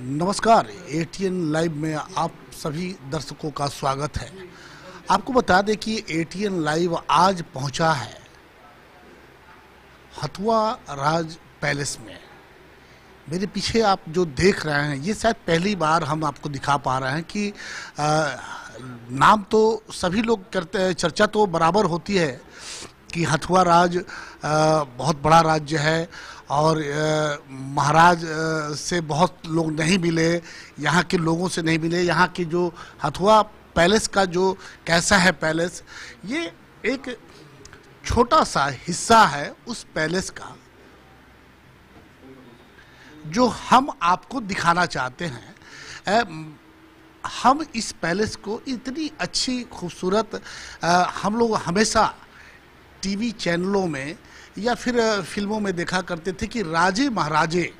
नमस्कार ATN live में आप सभी दर्शकों का स्वागत है आपको बता दें कि एटीएन लाइव आज पहुंचा है हथुआ राज पैलेस में मेरे पीछे आप जो देख रहे हैं ये शायद पहली बार हम आपको दिखा पा रहे हैं कि आ, नाम तो सभी लोग करते हैं चर्चा तो बराबर होती है कि हथुआ राज आ, बहुत बड़ा राज्य है और महाराज से बहुत लोग नहीं मिले यहाँ के लोगों से नहीं मिले यहाँ की जो हथुआ पैलेस का जो कैसा है पैलेस ये एक छोटा सा हिस्सा है उस पैलेस का जो हम आपको दिखाना चाहते हैं हम इस पैलेस को इतनी अच्छी खूबसूरत हम लोग हमेशा टीवी चैनलों में या फिर फिल्मों में देखा करते थे कि राजे महाराजे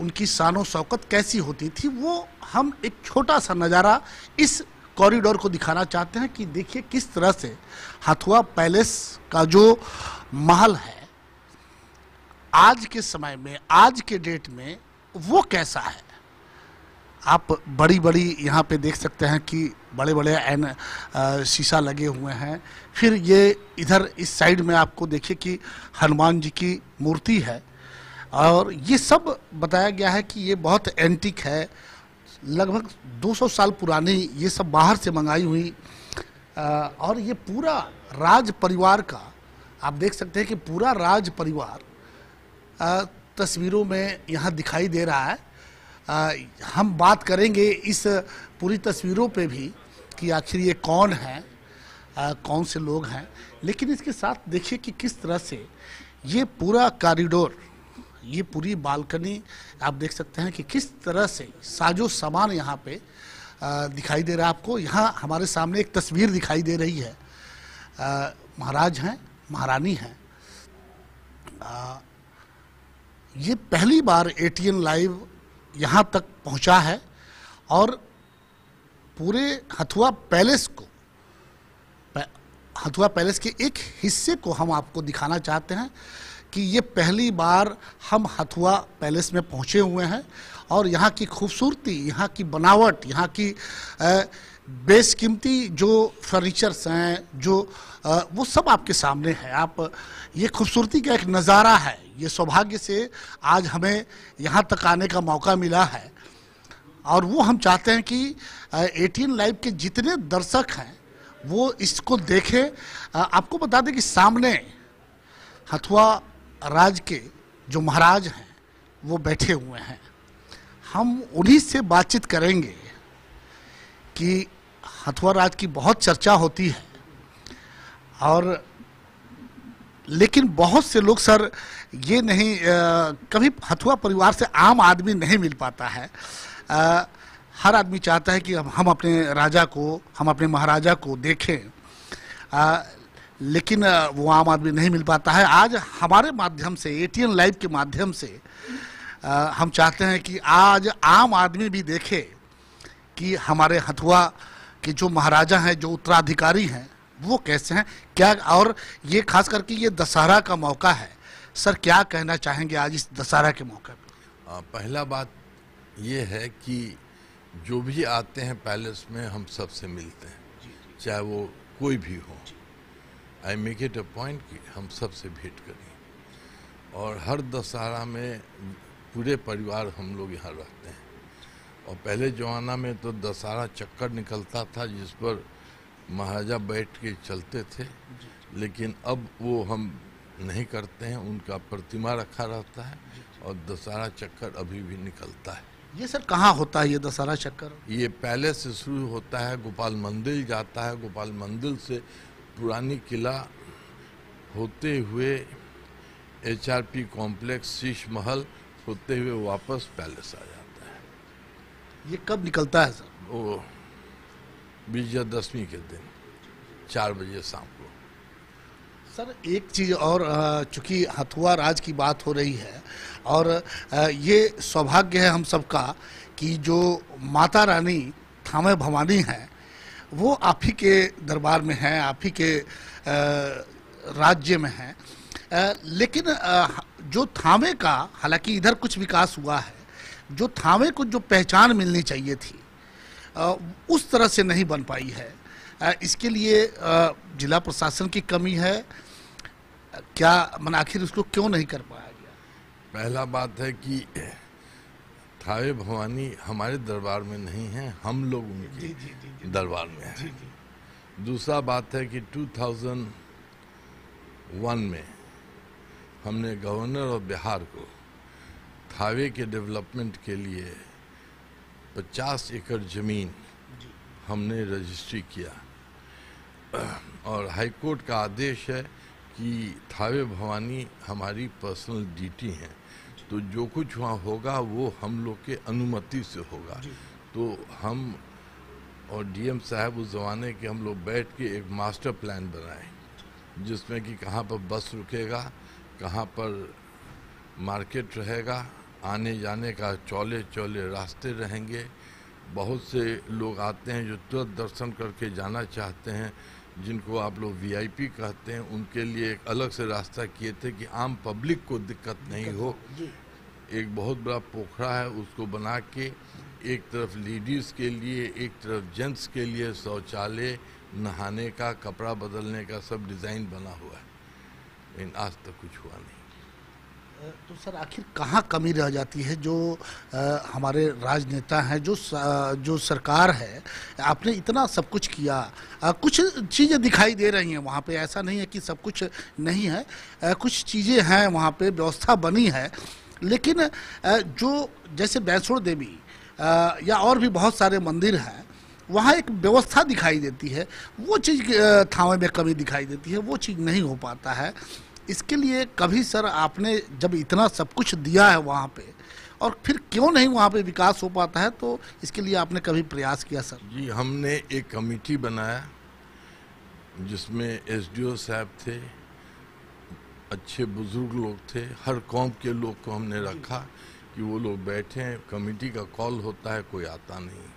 उनकी शानो शौकत कैसी होती थी वो हम एक छोटा सा नज़ारा इस कॉरिडोर को दिखाना चाहते हैं कि देखिए किस तरह से हथुआ पैलेस का जो महल है आज के समय में आज के डेट में वो कैसा है आप बड़ी बड़ी यहाँ पे देख सकते हैं कि बड़े बड़े एन शीशा लगे हुए हैं फिर ये इधर इस साइड में आपको देखिए कि हनुमान जी की मूर्ति है और ये सब बताया गया है कि ये बहुत एंटिक है लगभग 200 साल पुरानी ये सब बाहर से मंगाई हुई और ये पूरा राज परिवार का आप देख सकते हैं कि पूरा राज परिवार तस्वीरों में यहाँ दिखाई दे रहा है आ, हम बात करेंगे इस पूरी तस्वीरों पे भी कि आखिर ये कौन है आ, कौन से लोग हैं लेकिन इसके साथ देखिए कि किस तरह से ये पूरा कॉरिडोर ये पूरी बालकनी आप देख सकते हैं कि किस तरह से साजो सामान यहाँ पे दिखाई दे रहा है आपको यहाँ हमारे सामने एक तस्वीर दिखाई दे रही है महाराज हैं महारानी हैं ये पहली बार एटीएन लाइव यहाँ तक पहुँचा है और पूरे हथुआ पैलेस को हथुआ पैलेस के एक हिस्से को हम आपको दिखाना चाहते हैं कि ये पहली बार हम हथुआ पैलेस में पहुँचे हुए हैं और यहाँ की खूबसूरती यहाँ की बनावट यहाँ की आ, बेशकीमती जो फर्नीचर्स हैं जो आ, वो सब आपके सामने हैं आप ये खूबसूरती का एक नज़ारा है ये सौभाग्य से आज हमें यहाँ तक आने का मौका मिला है और वो हम चाहते हैं कि एटीन लाइव के जितने दर्शक हैं वो इसको देखें आपको बता दें कि सामने हथुआ राज के जो महाराज हैं वो बैठे हुए हैं हम उन्हीं से बातचीत करेंगे कि हथुआ राज की बहुत चर्चा होती है और लेकिन बहुत से लोग सर ये नहीं आ, कभी हथुआ परिवार से आम आदमी नहीं मिल पाता है आ, हर आदमी चाहता है कि हम, हम अपने राजा को हम अपने महाराजा को देखें आ, लेकिन वो आम आदमी नहीं मिल पाता है आज हमारे माध्यम से एटीएन लाइव के माध्यम से आ, हम चाहते हैं कि आज आम आदमी भी देखे कि हमारे हथुआ कि जो महाराजा हैं जो उत्तराधिकारी हैं वो कैसे हैं क्या और ये खास करके ये दशहरा का मौका है सर क्या कहना चाहेंगे आज इस दशहरा के मौके पर पहला बात ये है कि जो भी आते हैं पैलेस में हम सबसे मिलते हैं चाहे वो कोई भी हो I make it a point कि हम सबसे भेंट करें और हर दशहरा में पूरे परिवार हम लोग यहाँ रहते और पहले जमाना में तो दशहरा चक्कर निकलता था जिस पर महाराजा बैठ के चलते थे लेकिन अब वो हम नहीं करते हैं उनका प्रतिमा रखा रहता है और दशहरा चक्कर अभी भी निकलता है ये सर कहाँ होता है ये दशहरा चक्कर ये पहले से शुरू होता है गोपाल मंदिर जाता है गोपाल मंदिर से पुरानी किला होते हुए एचआरपी कॉम्प्लेक्स शीश महल होते हुए वापस पैलेस आ जाता है ये कब निकलता है सर वो विजयादशमी के दिन चार बजे शाम को सर एक चीज़ और चूंकि हथुआ राज की बात हो रही है और ये सौभाग्य है हम सबका कि जो माता रानी थामे भवानी है वो आप ही के दरबार में हैं आप ही के राज्य में हैं लेकिन जो थामे का हालांकि इधर कुछ विकास हुआ है जो थावे को जो पहचान मिलनी चाहिए थी उस तरह से नहीं बन पाई है इसके लिए जिला प्रशासन की कमी है क्या मन आखिर उसको क्यों नहीं कर पाया गया पहला बात है कि थावे भवानी हमारे दरबार में नहीं है हम लोग उनके दरबार में हैं दूसरा बात है कि 2001 में हमने गवर्नर ऑफ बिहार को हाईवे के डेवलपमेंट के लिए 50 एकड़ ज़मीन हमने रजिस्ट्री किया और हाईकोर्ट का आदेश है कि थावे भवानी हमारी पर्सनल डीटी हैं तो जो कुछ वहाँ होगा वो हम लोग के अनुमति से होगा तो हम और डीएम साहब उस ज़माने के हम लोग बैठ के एक मास्टर प्लान बनाए जिसमें कि कहाँ पर बस रुकेगा कहाँ पर मार्केट रहेगा आने जाने का चौले चौले रास्ते रहेंगे बहुत से लोग आते हैं जो तुरंत दर्शन करके जाना चाहते हैं जिनको आप लोग वीआईपी कहते हैं उनके लिए एक अलग से रास्ता किए थे कि आम पब्लिक को दिक्कत नहीं हो एक बहुत बड़ा पोखरा है उसको बना के एक तरफ लेडीज़ के लिए एक तरफ जेंट्स के लिए शौचालय नहाने का कपड़ा बदलने का सब डिज़ाइन बना हुआ है लेकिन आज तक कुछ हुआ नहीं तो सर आखिर कहाँ कमी रह जाती है जो आ, हमारे राजनेता हैं जो जो सरकार है आपने इतना सब कुछ किया आ, कुछ चीज़ें दिखाई दे रही हैं वहाँ पे ऐसा नहीं है कि सब कुछ नहीं है आ, कुछ चीज़ें हैं वहाँ पे व्यवस्था बनी है लेकिन आ, जो जैसे बैंसुर देवी आ, या और भी बहुत सारे मंदिर हैं वहाँ एक व्यवस्था दिखाई देती है वो चीज़ थावे में कमी दिखाई देती है वो चीज़ नहीं हो पाता है इसके लिए कभी सर आपने जब इतना सब कुछ दिया है वहाँ पे और फिर क्यों नहीं वहाँ पे विकास हो पाता है तो इसके लिए आपने कभी प्रयास किया सर जी हमने एक कमेटी बनाया जिसमें एसडीओ साहब थे अच्छे बुजुर्ग लोग थे हर कौम के लोग को हमने रखा कि वो लोग बैठे कमेटी का कॉल होता है कोई आता नहीं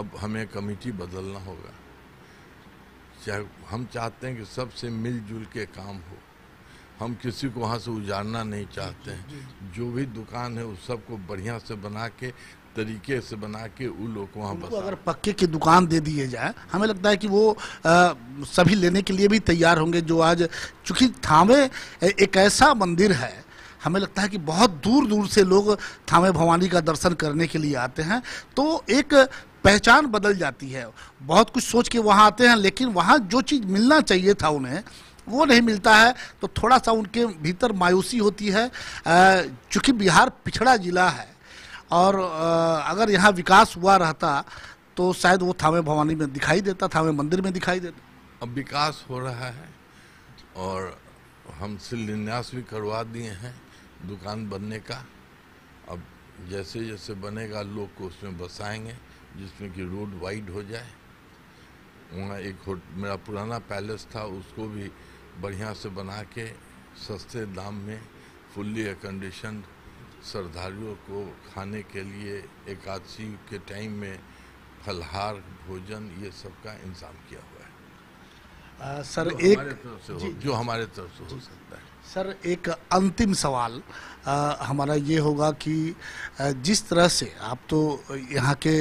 अब हमें कमेटी बदलना होगा चाहे हम चाहते हैं कि सबसे मिलजुल के काम हो हम किसी को वहाँ से उजाड़ना नहीं चाहते हैं जो भी दुकान है उस सबको बढ़िया से बना के तरीके से बना के उन लोग वहाँ बस अगर पक्के की दुकान दे दिए जाए हमें लगता है कि वो आ, सभी लेने के लिए भी तैयार होंगे जो आज चूँकि थावे एक ऐसा मंदिर है हमें लगता है कि बहुत दूर दूर से लोग थामे भवानी का दर्शन करने के लिए आते हैं तो एक पहचान बदल जाती है बहुत कुछ सोच के वहाँ आते हैं लेकिन वहाँ जो चीज़ मिलना चाहिए था उन्हें वो नहीं मिलता है तो थोड़ा सा उनके भीतर मायूसी होती है चूँकि बिहार पिछड़ा जिला है और अगर यहाँ विकास हुआ रहता तो शायद वो थामे भवानी में दिखाई देता थामे मंदिर में दिखाई देता अब विकास हो रहा है और हम शिलान्यास भी करवा दिए हैं दुकान बनने का अब जैसे जैसे बनेगा लोग को उसमें बसाएंगे जिसमें कि रोड वाइड हो जाए वहाँ एक होट मेरा पुराना पैलेस था उसको भी बढ़िया से बना के सस्ते दाम में फुल्ली अकंडीशन श्रद्धालुओं को खाने के लिए एकादशी के टाइम में फलहार भोजन ये सब का इंतजाम किया हुआ है आ, सर जो एक हमारे तरफ से हो, जो हमारे तरफ से हो सकता है सर एक अंतिम सवाल आ, हमारा ये होगा कि जिस तरह से आप तो यहाँ के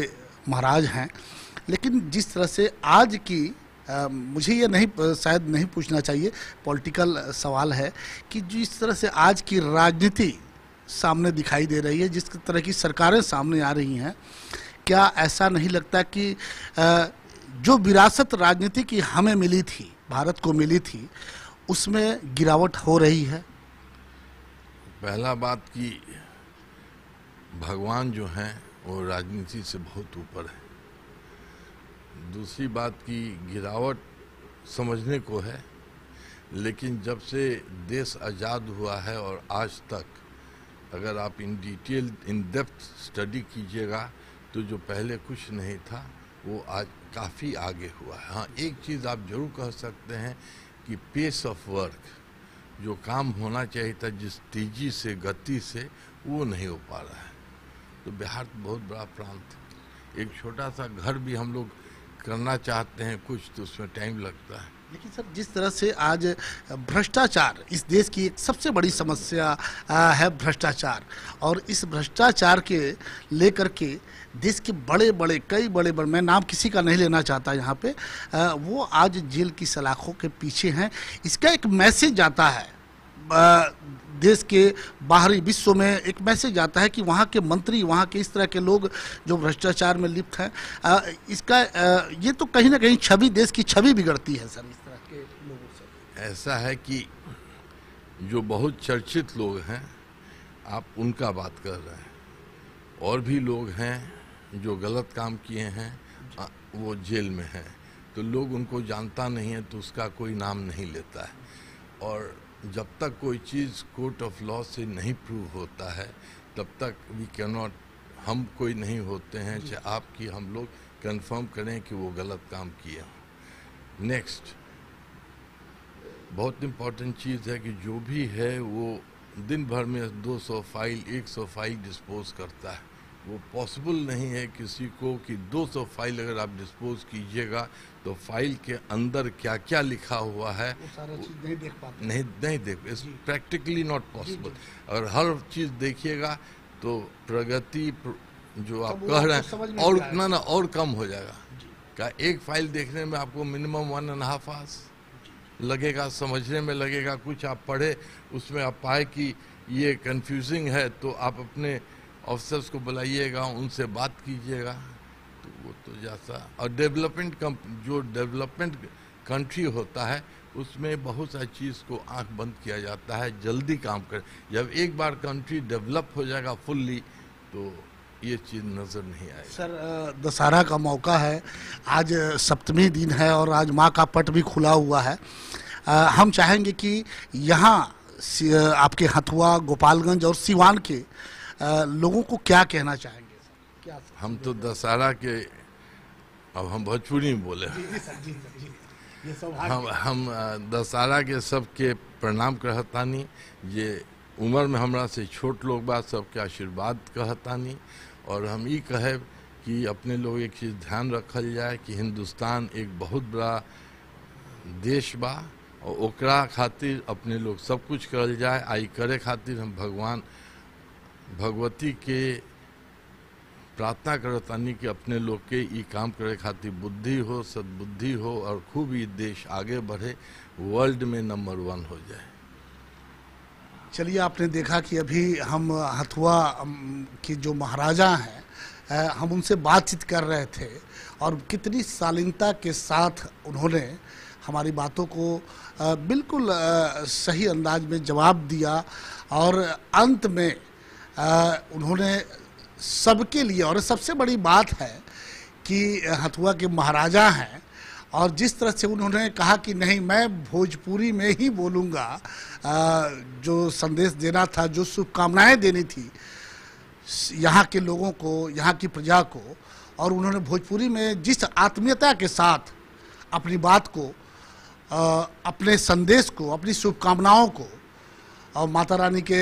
महाराज हैं लेकिन जिस तरह से आज की आ, मुझे ये नहीं शायद नहीं पूछना चाहिए पॉलिटिकल सवाल है कि जिस तरह से आज की राजनीति सामने दिखाई दे रही है जिस तरह की सरकारें सामने आ रही हैं क्या ऐसा नहीं लगता कि आ, जो विरासत राजनीति की हमें मिली थी भारत को मिली थी उसमें गिरावट हो रही है पहला बात कि भगवान जो हैं वो राजनीति से बहुत ऊपर है दूसरी बात की गिरावट समझने को है लेकिन जब से देश आज़ाद हुआ है और आज तक अगर आप in detail in depth study कीजिएगा तो जो पहले कुछ नहीं था वो आज काफ़ी आगे हुआ है हाँ एक चीज़ आप जरूर कह सकते हैं कि पेस ऑफ वर्क जो काम होना चाहिए था जिस तेज़ी से गति से वो नहीं हो पा रहा है तो बिहार बहुत बड़ा प्रांत है एक छोटा सा घर भी हम लोग करना चाहते हैं कुछ तो उसमें टाइम लगता है लेकिन सर जिस तरह से आज भ्रष्टाचार इस देश की एक सबसे बड़ी समस्या है भ्रष्टाचार और इस भ्रष्टाचार के लेकर के देश के बड़े बड़े कई बड़े बड़े मैं नाम किसी का नहीं लेना चाहता यहाँ पे वो आज जेल की सलाखों के पीछे हैं इसका एक मैसेज जाता है देश के बाहरी विश्व में एक मैसेज आता है कि वहाँ के मंत्री वहाँ के इस तरह के लोग जो भ्रष्टाचार में लिप्त हैं इसका ये तो कहीं ना कहीं छवि देश की छवि बिगड़ती है सर इस तरह के लोगों से ऐसा है कि जो बहुत चर्चित लोग हैं आप उनका बात कर रहे हैं और भी लोग हैं जो गलत काम किए हैं वो जेल में हैं तो लोग उनको जानता नहीं है तो उसका कोई नाम नहीं लेता है और जब तक कोई चीज़ कोर्ट ऑफ लॉ से नहीं प्रूव होता है तब तक वी नॉट हम कोई नहीं होते हैं चाहे आपकी हम लोग कंफर्म करें कि वो गलत काम किया नेक्स्ट बहुत इम्पॉर्टेंट चीज़ है कि जो भी है वो दिन भर में 200 फाइल 100 फाइल डिस्पोज करता है वो पॉसिबल नहीं है किसी को कि 200 फाइल अगर आप डिस्पोज कीजिएगा तो फाइल के अंदर क्या क्या लिखा हुआ है वो सारा वो, चीज़ नहीं देख पाते नहीं नहीं देख इट्स प्रैक्टिकली नॉट पॉसिबल अगर हर चीज़ देखिएगा तो प्रगति प्र, जो तो आप कह रहे हैं और उतना ना और कम हो जाएगा क्या एक फाइल देखने में आपको minimum one and half hours लगेगा समझने में लगेगा कुछ आप पढ़े उसमें आप पाए कि ये कंफ्यूजिंग है तो आप अपने ऑफिसर्स को बुलाइएगा उनसे बात कीजिएगा तो वो तो जैसा और डेवलपमेंट कम जो डेवलपमेंट कंट्री होता है उसमें बहुत सारी चीज़ को आंख बंद किया जाता है जल्दी काम कर जब एक बार कंट्री डेवलप हो जाएगा फुल्ली तो ये चीज़ नज़र नहीं आएगी सर दशहरा का मौका है आज सप्तमी दिन है और आज माँ का पट भी खुला हुआ है आ, हम चाहेंगे कि यहाँ आपके हथुआ गोपालगंज और सिवान के लोगों को क्या कहना चाहेंगे क्या हम तो दशहरा के अब हम भोजपुरी में बोले हम हम दशहरा के सबके प्रणाम कहतानी ये उम्र में हमरा से छोट लोग बात सबके आशीर्वाद कहतानी और हम ये कहे कि अपने लोग एक चीज़ ध्यान रखल जाए कि हिंदुस्तान एक बहुत बड़ा देश बा और ओकरा खातिर अपने लोग सब कुछ करल जाए आई करे खातिर हम भगवान भगवती के प्रार्थना करो तानी कि अपने लोग के ये काम करे खातिर बुद्धि हो सद्बुद्धि हो और खूब ये देश आगे बढ़े वर्ल्ड में नंबर वन हो जाए चलिए आपने देखा कि अभी हम हथुआ के जो महाराजा हैं हम उनसे बातचीत कर रहे थे और कितनी शालीनता के साथ उन्होंने हमारी बातों को बिल्कुल सही अंदाज में जवाब दिया और अंत में उन्होंने सबके लिए और सबसे बड़ी बात है कि हथुआ के महाराजा हैं और जिस तरह से उन्होंने कहा कि नहीं मैं भोजपुरी में ही बोलूँगा जो संदेश देना था जो शुभकामनाएँ देनी थी यहाँ के लोगों को यहाँ की प्रजा को और उन्होंने भोजपुरी में जिस आत्मीयता के साथ अपनी बात को अपने संदेश को अपनी शुभकामनाओं को और माता रानी के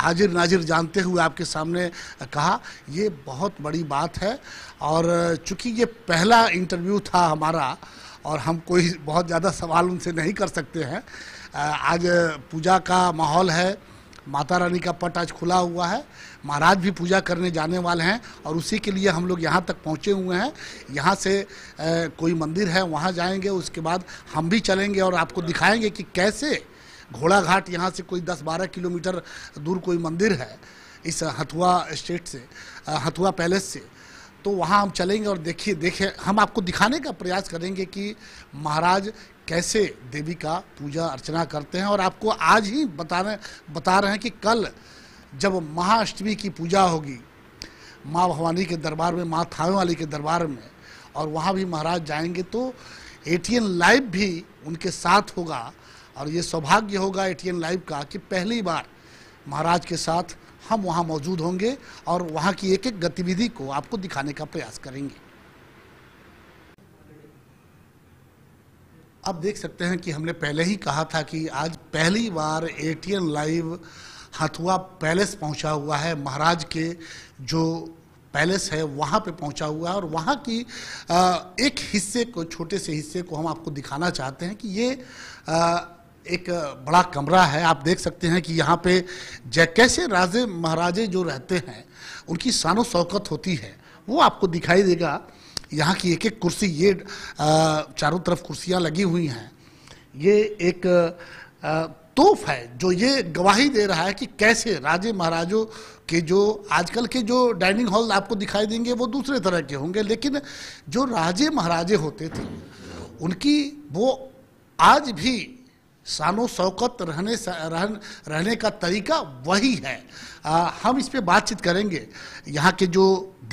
हाजिर नाजिर जानते हुए आपके सामने कहा ये बहुत बड़ी बात है और चूँकि ये पहला इंटरव्यू था हमारा और हम कोई बहुत ज़्यादा सवाल उनसे नहीं कर सकते हैं आज पूजा का माहौल है माता रानी का पट आज खुला हुआ है महाराज भी पूजा करने जाने वाले हैं और उसी के लिए हम लोग यहाँ तक पहुँचे हुए हैं यहाँ से कोई मंदिर है वहाँ जाएंगे उसके बाद हम भी चलेंगे और आपको दिखाएंगे कि कैसे घोड़ा घाट यहाँ से कोई 10-12 किलोमीटर दूर कोई मंदिर है इस हथुआ स्टेट से हथुआ पैलेस से तो वहाँ हम चलेंगे और देखिए देखें हम आपको दिखाने का प्रयास करेंगे कि महाराज कैसे देवी का पूजा अर्चना करते हैं और आपको आज ही बताने बता रहे हैं कि कल जब महाअष्टमी की पूजा होगी माँ भवानी के दरबार में माँ थावे वाली के दरबार में और वहाँ भी महाराज जाएंगे तो एटीएन लाइव भी उनके साथ होगा और ये सौभाग्य होगा एटीएन लाइव का कि पहली बार महाराज के साथ हम वहाँ मौजूद होंगे और वहाँ की एक एक गतिविधि को आपको दिखाने का प्रयास करेंगे आप देख सकते हैं कि हमने पहले ही कहा था कि आज पहली बार एटीएन लाइव हथुआ पैलेस पहुंचा हुआ है महाराज के जो पैलेस है वहाँ पे पहुंचा हुआ है और वहाँ की एक हिस्से को छोटे से हिस्से को हम आपको दिखाना चाहते हैं कि ये एक बड़ा कमरा है आप देख सकते हैं कि यहाँ पे जय कैसे राजे महाराजे जो रहते हैं उनकी शानो शौकत होती है वो आपको दिखाई देगा यहाँ की एक एक कुर्सी ये चारों तरफ कुर्सियाँ लगी हुई हैं ये एक तोफ है जो ये गवाही दे रहा है कि कैसे राजे महाराजों के जो आजकल के जो डाइनिंग हॉल आपको दिखाई देंगे वो दूसरे तरह के होंगे लेकिन जो राजे महाराजे होते थे उनकी वो आज भी सानो शौकत रहने रहन, रहने का तरीका वही है आ, हम इस पर बातचीत करेंगे यहाँ के जो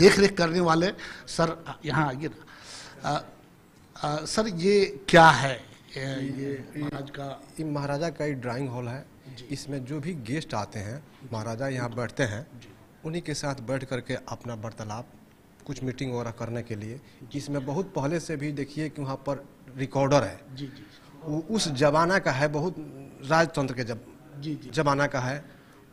देख रेख करने वाले सर यहाँ आइए ना सर ये क्या है ये, महाराज का ये महाराजा का एक ड्राइंग हॉल है इसमें जो भी गेस्ट आते हैं महाराजा यहाँ बैठते हैं उन्हीं के साथ बैठ करके अपना वार्तालाप कुछ मीटिंग वगैरह करने के लिए इसमें बहुत पहले से भी देखिए कि वहाँ पर रिकॉर्डर है जी जी उस जमाना का है बहुत राजतंत्र के जब जमाना का है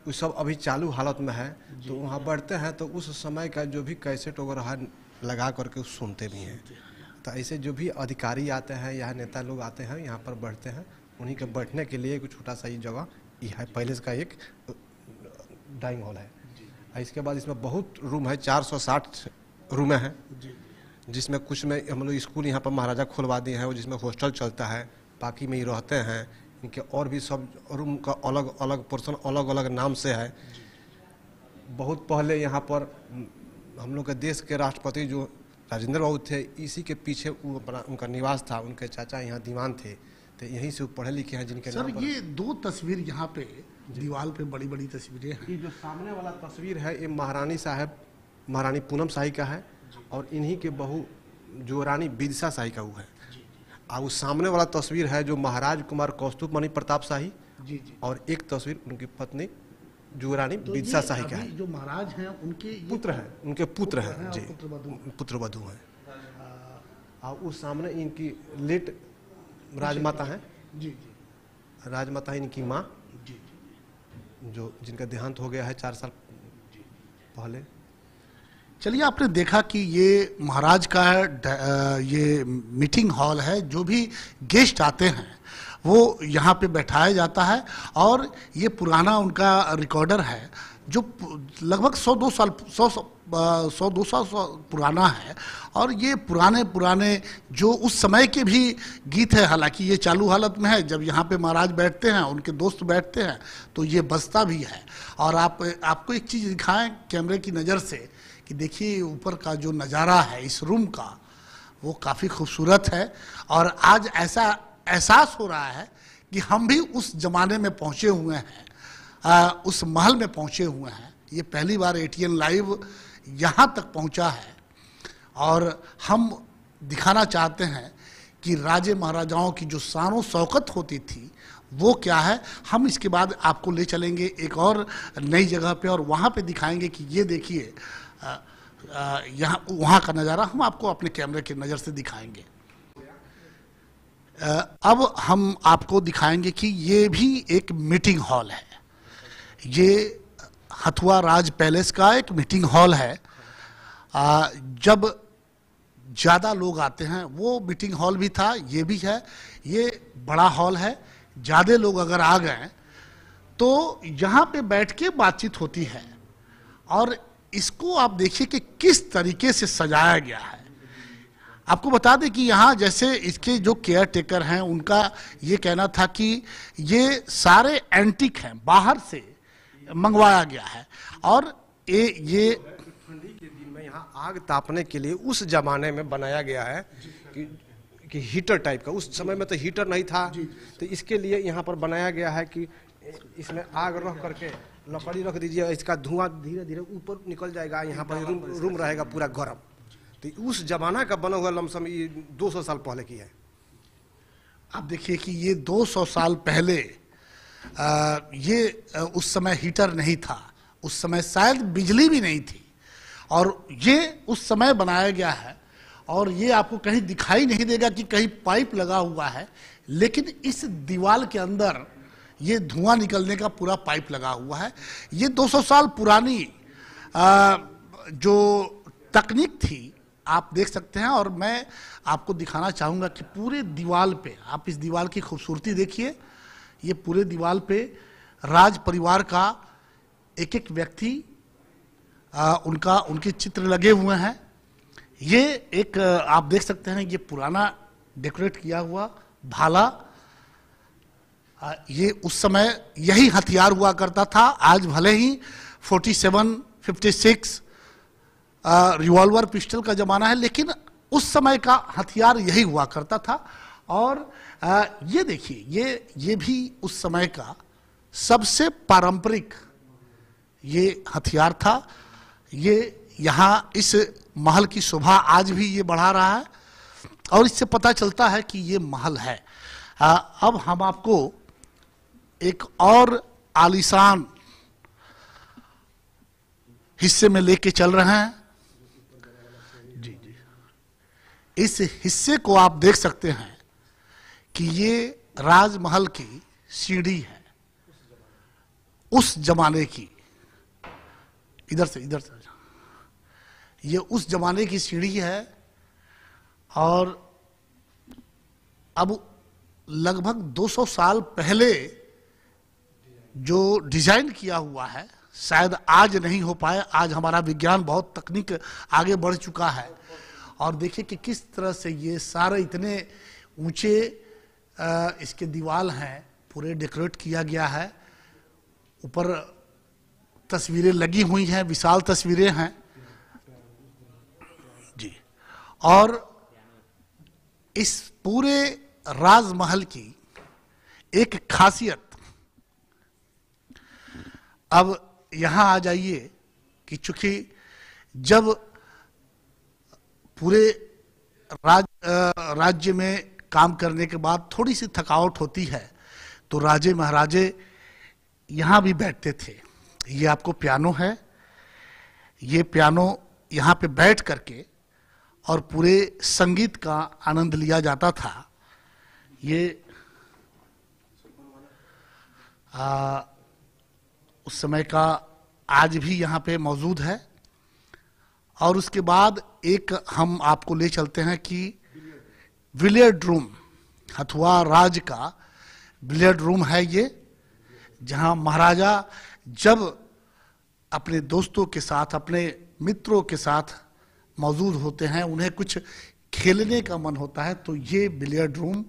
वो सब अभी चालू हालत में है तो वहाँ बढ़ते हैं तो उस समय का जो भी कैसेट वगैरह लगा करके सुनते भी हैं हाँ। तो ऐसे जो भी अधिकारी आते हैं या नेता लोग आते हैं यहाँ पर बढ़ते हैं उन्हीं के बैठने के लिए एक छोटा सा ये जगह यह है पहले का एक डाइनिंग हॉल है इसके बाद इसमें बहुत रूम है 460 रूमें हैं जिसमें कुछ में हम मतलब लोग स्कूल यहाँ पर महाराजा खुलवा दिए हैं और जिसमें हॉस्टल चलता है बाकी में ही रहते हैं इनके और भी सब रूम का अलग अलग पोर्सन अलग अलग नाम से है बहुत पहले यहाँ पर हम लोग के देश के राष्ट्रपति जो राजेंद्र बाबू थे इसी के पीछे अपना उनका निवास था उनके चाचा यहाँ दीवान थे तो यहीं से वो पढ़े लिखे हैं जिनके सर ये दो तस्वीर यहाँ पे दीवार पे बड़ी बड़ी तस्वीरें हैं ये जो सामने वाला तस्वीर है ये महारानी साहब महारानी पूनम शाही का है और इन्हीं के बहू जो रानी बिदशा शाही का वो है आ सामने वाला तस्वीर है जो महाराज कुमार कौस्तुभ मणि प्रताप शाही जी जी और एक तस्वीर उनकी पत्नी जुगरानी तो बिदसा शाही का है जो महाराज हैं उनके पुत्र हैं उनके पुत्र हैं जी पुत्र वधु हैं और हाँ। उस सामने इनकी लेट राजमाता हैं जी जी राजमाता इनकी माँ जी जी जो जिनका देहांत हो गया है चार साल पहले चलिए आपने देखा कि ये महाराज का ये मीटिंग हॉल है जो भी गेस्ट आते हैं वो यहाँ पे बैठाया जाता है और ये पुराना उनका रिकॉर्डर है जो लगभग सौ दो साल सौ सौ दो सौ पुराना है और ये पुराने पुराने जो उस समय के भी गीत है हालांकि ये चालू हालत में है जब यहाँ पे महाराज बैठते हैं उनके दोस्त बैठते हैं तो ये बसता भी है और आप आपको एक चीज़ दिखाएं कैमरे की नज़र से कि देखिए ऊपर का जो नज़ारा है इस रूम का वो काफ़ी खूबसूरत है और आज ऐसा एहसास हो रहा है कि हम भी उस जमाने में पहुँचे हुए हैं उस महल में पहुँचे हुए हैं ये पहली बार एन लाइव यहाँ तक पहुँचा है और हम दिखाना चाहते हैं कि राजे महाराजाओं की जो सारों शौकत होती थी वो क्या है हम इसके बाद आपको ले चलेंगे एक और नई जगह पे और वहाँ पे दिखाएंगे कि ये देखिए यहाँ वहाँ का नज़ारा हम आपको अपने कैमरे की नज़र से दिखाएंगे अब हम आपको दिखाएंगे कि ये भी एक मीटिंग हॉल है ये हथुआ राज पैलेस का एक मीटिंग हॉल है जब ज़्यादा लोग आते हैं वो मीटिंग हॉल भी था ये भी है ये बड़ा हॉल है ज़्यादा लोग अगर आ गए तो यहाँ पे बैठ के बातचीत होती है और इसको आप देखिए कि किस तरीके से सजाया गया है आपको बता दें कि यहाँ जैसे इसके जो केयर टेकर हैं उनका ये कहना था कि ये सारे एंटिक हैं बाहर से मंगवाया गया है और ए, ये ठंडी के दिन में यहाँ आग तापने के लिए उस जमाने में बनाया गया है कि कि हीटर टाइप का उस समय में तो हीटर नहीं था तो इसके लिए यहाँ पर बनाया गया है कि इसमें आग रख करके लकड़ी रख दीजिए इसका धुआं धीरे धीरे ऊपर निकल जाएगा यहाँ पर रूम रूम रहेगा पूरा गर्म तो उस जमाना का बना हुआ लमसम ये 200 साल पहले की है आप देखिए कि ये 200 साल पहले आ, ये उस समय हीटर नहीं था उस समय शायद बिजली भी नहीं थी और ये उस समय बनाया गया है और ये आपको कहीं दिखाई नहीं देगा कि कहीं पाइप लगा हुआ है लेकिन इस दीवार के अंदर ये धुआं निकलने का पूरा पाइप लगा हुआ है ये 200 साल पुरानी आ, जो तकनीक थी आप देख सकते हैं और मैं आपको दिखाना चाहूँगा कि पूरे दीवाल पे आप इस दीवाल की खूबसूरती देखिए ये पूरे दीवाल पे राज परिवार का एक एक व्यक्ति आ, उनका उनके चित्र लगे हुए हैं ये एक आप देख सकते हैं ये पुराना डेकोरेट किया हुआ भाला ये उस समय यही हथियार हुआ करता था आज भले ही 47, 56 रिवॉल्वर पिस्टल का जमाना है लेकिन उस समय का हथियार यही हुआ करता था और आ, ये देखिए ये ये भी उस समय का सबसे पारंपरिक ये हथियार था ये यहाँ इस महल की शोभा आज भी ये बढ़ा रहा है और इससे पता चलता है कि ये महल है आ, अब हम आपको एक और आलिशान हिस्से में लेके चल रहे हैं जी जी इस हिस्से को आप देख सकते हैं कि ये राजमहल की सीढ़ी है उस जमाने की इधर से इधर से ये उस जमाने की सीढ़ी है और अब लगभग 200 साल पहले जो डिजाइन किया हुआ है शायद आज नहीं हो पाए आज हमारा विज्ञान बहुत तकनीक आगे बढ़ चुका है और देखिए कि किस तरह से ये सारे इतने ऊंचे इसके दीवाल हैं पूरे डेकोरेट किया गया है ऊपर तस्वीरें लगी हुई हैं विशाल तस्वीरें हैं जी और इस पूरे राजमहल की एक खासियत अब यहां आ जाइए कि चूंकि जब पूरे राज, राज्य में काम करने के बाद थोड़ी सी थकावट होती है तो राजे महाराजे यहां भी बैठते थे ये आपको पियानो है ये पियानो यहां पे बैठ करके और पूरे संगीत का आनंद लिया जाता था ये आ, उस समय का आज भी यहाँ पे मौजूद है और उसके बाद एक हम आपको ले चलते हैं कि बिलियर्ड रूम हथुआ राज का बिलियर्ड रूम है ये जहाँ महाराजा जब अपने दोस्तों के साथ अपने मित्रों के साथ मौजूद होते हैं उन्हें कुछ खेलने का मन होता है तो ये बिलियर्ड रूम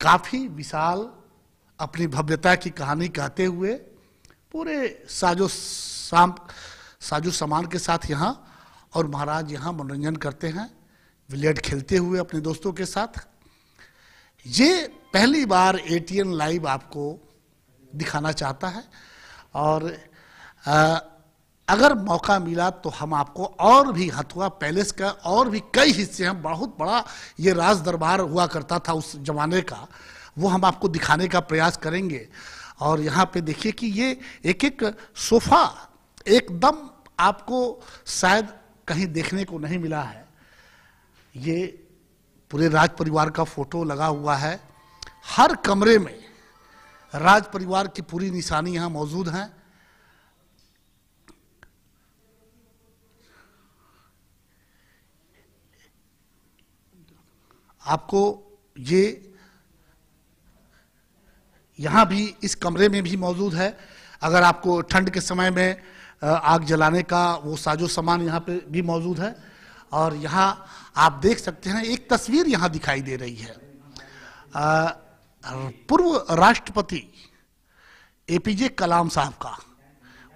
काफ़ी विशाल अपनी भव्यता की कहानी कहते हुए पूरे साजो साम साजो सामान के साथ यहाँ और महाराज यहाँ मनोरंजन करते हैं विलियट खेलते हुए अपने दोस्तों के साथ ये पहली बार एटीएन लाइव आपको दिखाना चाहता है और आ, अगर मौका मिला तो हम आपको और भी हथुआ पैलेस का और भी कई हिस्से हैं बहुत बड़ा ये राज दरबार हुआ करता था उस जमाने का वो हम आपको दिखाने का प्रयास करेंगे और यहाँ पे देखिए कि ये एक एक सोफा एकदम आपको शायद कहीं देखने को नहीं मिला है ये पूरे राज परिवार का फोटो लगा हुआ है हर कमरे में राज परिवार की पूरी निशानी यहां मौजूद है आपको ये यहाँ भी इस कमरे में भी मौजूद है अगर आपको ठंड के समय में आग जलाने का वो साजो सामान यहाँ पे भी मौजूद है और यहाँ आप देख सकते हैं एक तस्वीर यहाँ दिखाई दे रही है पूर्व राष्ट्रपति एपीजे कलाम साहब का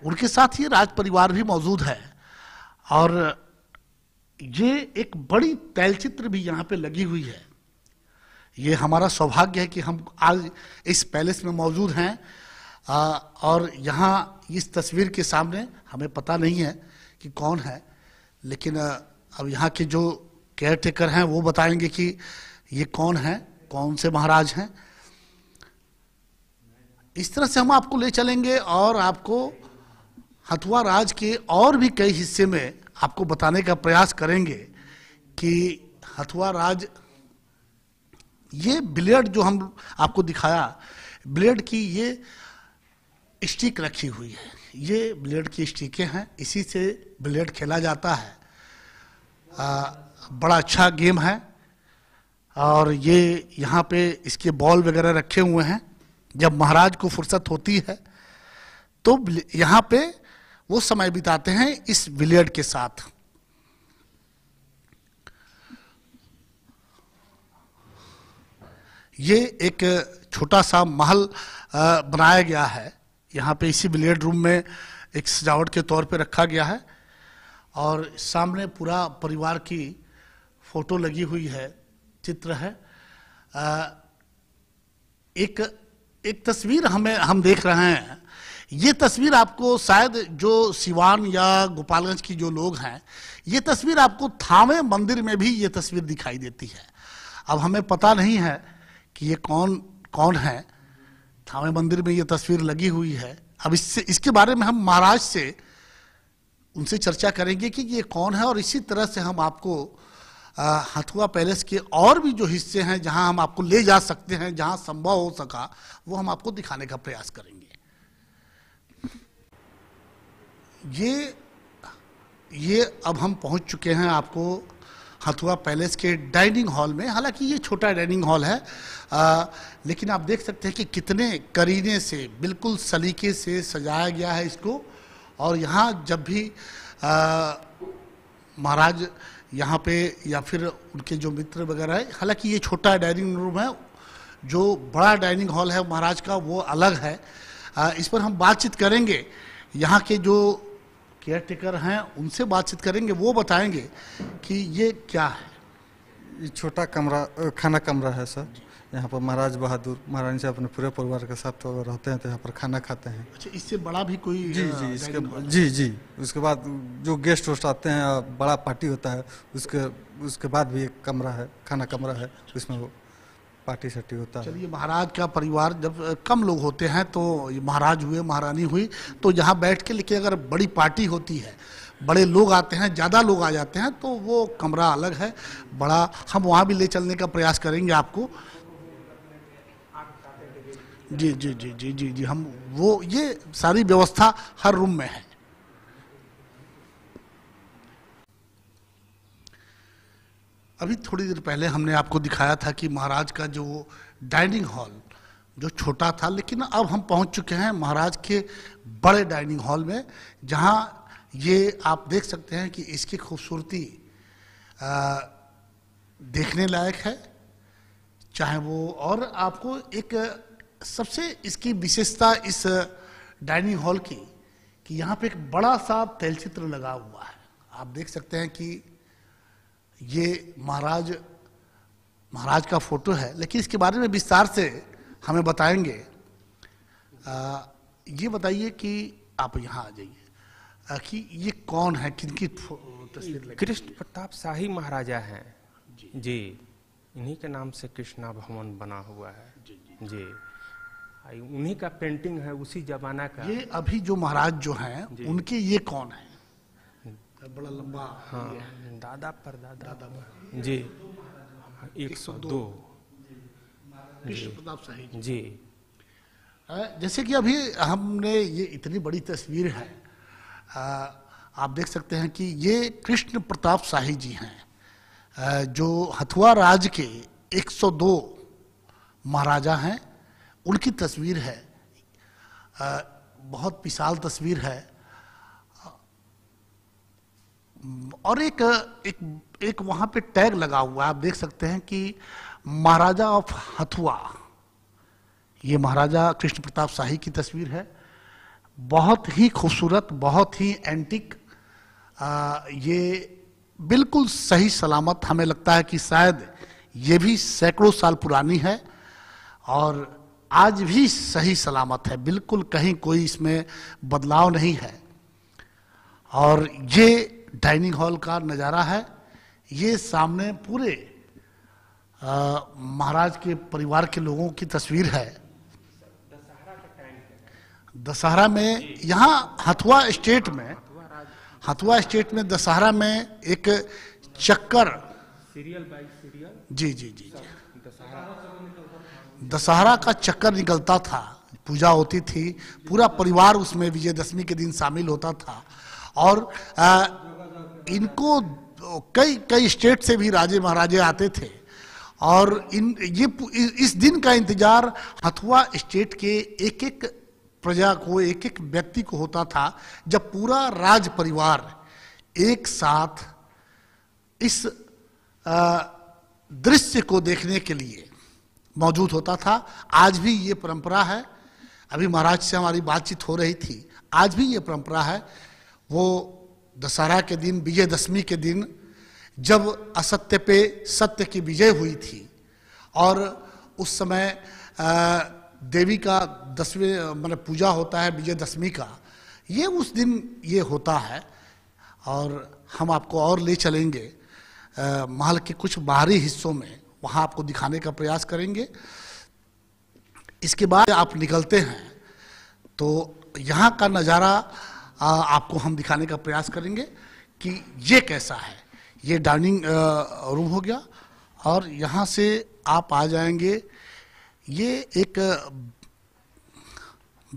उनके साथ ये राज परिवार भी मौजूद है और ये एक बड़ी तैलचित्र भी यहाँ पे लगी हुई है ये हमारा सौभाग्य है कि हम आज इस पैलेस में मौजूद हैं आ, और यहाँ इस तस्वीर के सामने हमें पता नहीं है कि कौन है लेकिन अब यहाँ के जो केयर टेकर हैं वो बताएंगे कि ये कौन है कौन से महाराज हैं इस तरह से हम आपको ले चलेंगे और आपको हथुआ राज के और भी कई हिस्से में आपको बताने का प्रयास करेंगे कि हथुआ राज ये ब्लेड जो हम आपको दिखाया ब्लेड की ये स्टिक रखी हुई है ये ब्लेड की स्टिकें हैं इसी से ब्लेड खेला जाता है आ, बड़ा अच्छा गेम है और ये यहाँ पे इसके बॉल वगैरह रखे हुए हैं जब महाराज को फुर्सत होती है तो यहाँ पे वो समय बिताते हैं इस ब्लेड के साथ ये एक छोटा सा महल बनाया गया है यहाँ पे इसी बिलियर्ड रूम में एक सजावट के तौर पे रखा गया है और सामने पूरा परिवार की फोटो लगी हुई है चित्र है एक एक तस्वीर हमें हम देख रहे हैं ये तस्वीर आपको शायद जो सिवान या गोपालगंज की जो लोग हैं ये तस्वीर आपको थावे मंदिर में भी ये तस्वीर दिखाई देती है अब हमें पता नहीं है कि ये कौन कौन है थामे मंदिर में ये तस्वीर लगी हुई है अब इससे इसके बारे में हम महाराज से उनसे चर्चा करेंगे कि ये कौन है और इसी तरह से हम आपको हथुआ पैलेस के और भी जो हिस्से हैं जहां हम आपको ले जा सकते हैं जहां संभव हो सका वो हम आपको दिखाने का प्रयास करेंगे ये ये अब हम पहुंच चुके हैं आपको हथुआ पैलेस के डाइनिंग हॉल में हालांकि ये छोटा डाइनिंग हॉल है आ, लेकिन आप देख सकते हैं कि कितने करीने से बिल्कुल सलीके से सजाया गया है इसको और यहाँ जब भी महाराज यहाँ पे या फिर उनके जो मित्र वगैरह है हालांकि ये छोटा डाइनिंग रूम है जो बड़ा डाइनिंग हॉल है महाराज का वो अलग है आ, इस पर हम बातचीत करेंगे यहाँ के जो केयर टेकर हैं उनसे बातचीत करेंगे वो बताएंगे कि ये क्या है ये छोटा कमरा खाना कमरा है सर यहाँ पर महाराज बहादुर महारानी साहब अपने पूरे परिवार के साथ तो रहते हैं तो यहाँ पर खाना खाते हैं अच्छा इससे बड़ा भी कोई जी जी इसके जी जी उसके बाद जो गेस्ट वोस्ट आते हैं बड़ा पार्टी होता है उसके उसके बाद भी एक कमरा है खाना कमरा है उसमें वो पार्टी सटी होता है चलिए महाराज का परिवार जब कम लोग होते हैं तो महाराज हुए महारानी हुई तो यहाँ बैठ के लेकिन अगर बड़ी पार्टी होती है बड़े लोग आते हैं ज़्यादा लोग आ जाते हैं तो वो कमरा अलग है बड़ा हम वहाँ भी ले चलने का प्रयास करेंगे आपको जी जी जी जी जी जी हम वो ये सारी व्यवस्था हर रूम में है अभी थोड़ी देर पहले हमने आपको दिखाया था कि महाराज का जो डाइनिंग हॉल जो छोटा था लेकिन अब हम पहुंच चुके हैं महाराज के बड़े डाइनिंग हॉल में जहां ये आप देख सकते हैं कि इसकी खूबसूरती देखने लायक है चाहे वो और आपको एक सबसे इसकी विशेषता इस डाइनिंग हॉल की कि यहाँ पे एक बड़ा सा तैलचित्र लगा हुआ है आप देख सकते हैं कि ये महाराज महाराज का फोटो है लेकिन इसके बारे में विस्तार से हमें बताएंगे आ, ये बताइए कि आप यहाँ आ जाइए कि ये कौन है किनकी तस्वीर कृष्ण प्रताप शाही महाराजा हैं जी, जी। इन्हीं के नाम से कृष्णा भवन बना हुआ है जी, जी, जी। उन्हीं का पेंटिंग है उसी जमाना का ये अभी जो महाराज जो हैं उनके ये कौन है बड़ा लंबा हाँ दादा पर दादा दादा पर जी एक सौ दो प्रताप साहिब जी, जैसे कि अभी हमने ये इतनी बड़ी तस्वीर है आप देख सकते हैं कि ये कृष्ण प्रताप शाही जी हैं जो हथुआ राज के 102 महाराजा हैं उनकी तस्वीर है बहुत विशाल तस्वीर है और एक एक एक वहां पे टैग लगा हुआ है आप देख सकते हैं कि महाराजा ऑफ हथुआ ये महाराजा कृष्ण प्रताप शाही की तस्वीर है बहुत ही खूबसूरत बहुत ही एंटिक आ, ये बिल्कुल सही सलामत हमें लगता है कि शायद ये भी सैकड़ों साल पुरानी है और आज भी सही सलामत है बिल्कुल कहीं कोई इसमें बदलाव नहीं है और ये डाइनिंग हॉल का नज़ारा है ये सामने पूरे महाराज के परिवार के लोगों की तस्वीर है दशहरा में यहाँ हथुआ स्टेट में हथुआ स्टेट में दशहरा में एक चक्कर सीरियल बाई सीरियल जी जी जी जी दशहरा का चक्कर निकलता था पूजा होती थी पूरा परिवार उसमें विजयदशमी के दिन शामिल होता था और आ, इनको कई कई स्टेट से भी राजे महाराजे आते थे और इन ये इस दिन का इंतजार हथुआ स्टेट के एक एक प्रजा को एक एक व्यक्ति को होता था जब पूरा राज परिवार एक साथ इस दृश्य को देखने के लिए मौजूद होता था आज भी ये परंपरा है अभी महाराज से हमारी बातचीत हो रही थी आज भी ये परंपरा है वो दशहरा के दिन विजयदशमी के दिन जब असत्य पे सत्य की विजय हुई थी और उस समय देवी का दसवें मैंने पूजा होता है विजयदशमी का ये उस दिन ये होता है और हम आपको और ले चलेंगे महल के कुछ बाहरी हिस्सों में वहाँ आपको दिखाने का प्रयास करेंगे इसके बाद आप निकलते हैं तो यहाँ का नज़ारा आ, आपको हम दिखाने का प्रयास करेंगे कि ये कैसा है ये डाइनिंग रूम हो गया और यहाँ से आप आ जाएंगे ये एक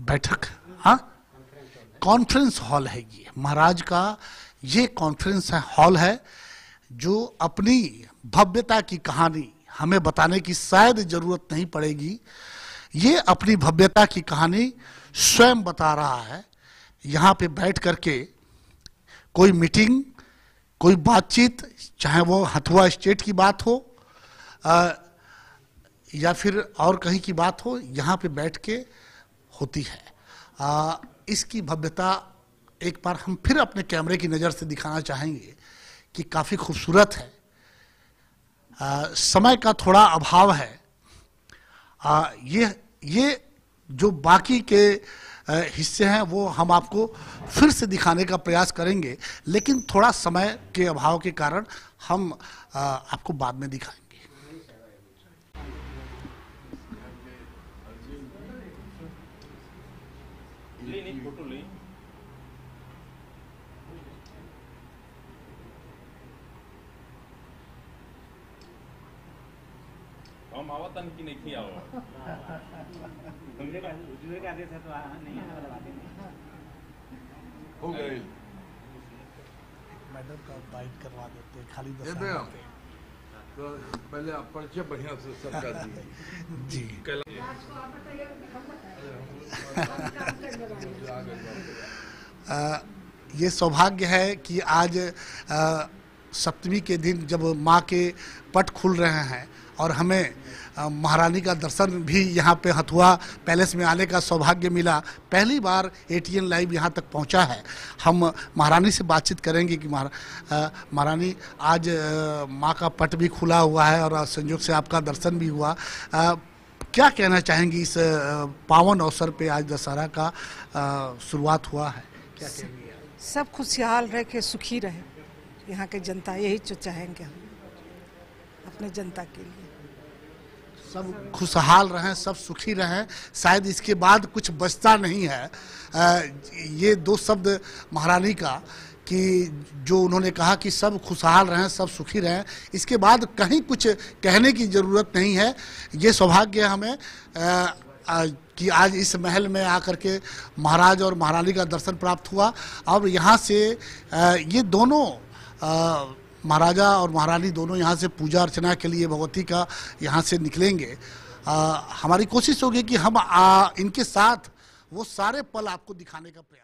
बैठक हाँ कॉन्फ्रेंस हॉल है ये महाराज का ये कॉन्फ्रेंस हॉल है जो अपनी भव्यता की कहानी हमें बताने की शायद जरूरत नहीं पड़ेगी ये अपनी भव्यता की कहानी स्वयं बता रहा है यहाँ पे बैठ करके कोई मीटिंग कोई बातचीत चाहे वो हथुआ स्टेट की बात हो आ, या फिर और कहीं की बात हो यहाँ पे बैठ के होती है आ, इसकी भव्यता एक बार हम फिर अपने कैमरे की नज़र से दिखाना चाहेंगे कि काफ़ी खूबसूरत है आ, समय का थोड़ा अभाव है आ, ये ये जो बाकी के हिस्से हैं वो हम आपको फिर से दिखाने का प्रयास करेंगे लेकिन थोड़ा समय के अभाव के कारण हम आपको बाद में दिखाएंगे हम आवतन की नहीं किया हो थे तो नहीं आने हो मैडम का बाइट करवा देते खाली देते तो पहले आप बढ़िया से दिए जी कल ये सौभाग्य है कि आज सप्तमी के दिन जब माँ के पट खुल रहे हैं और हमें महारानी का दर्शन भी यहाँ पे हथुआ पैलेस में आने का सौभाग्य मिला पहली बार एटीएन लाइव यहाँ तक पहुँचा है हम महारानी से बातचीत करेंगे कि महारानी आज माँ का पट भी खुला हुआ है और संयोग से आपका दर्शन भी हुआ क्या कहना चाहेंगी इस पावन अवसर पे आज दशहरा का शुरुआत हुआ है क्या सब खुशहाल रह के सुखी रहे यहाँ के जनता यही चाहेंगे हम अपने जनता के लिए सब खुशहाल रहें सब सुखी रहें शायद इसके बाद कुछ बचता नहीं है ये दो शब्द महारानी का कि जो उन्होंने कहा कि सब खुशहाल रहें सब सुखी रहें इसके बाद कहीं कुछ कहने की ज़रूरत नहीं है ये सौभाग्य हमें आ, आ, कि आज इस महल में आकर के महाराज और महारानी का दर्शन प्राप्त हुआ और यहाँ से ये दोनों महाराजा और महारानी दोनों यहाँ से पूजा अर्चना के लिए भगवती का यहाँ से निकलेंगे आ, हमारी कोशिश होगी कि हम आ, इनके साथ वो सारे पल आपको दिखाने का प्रयास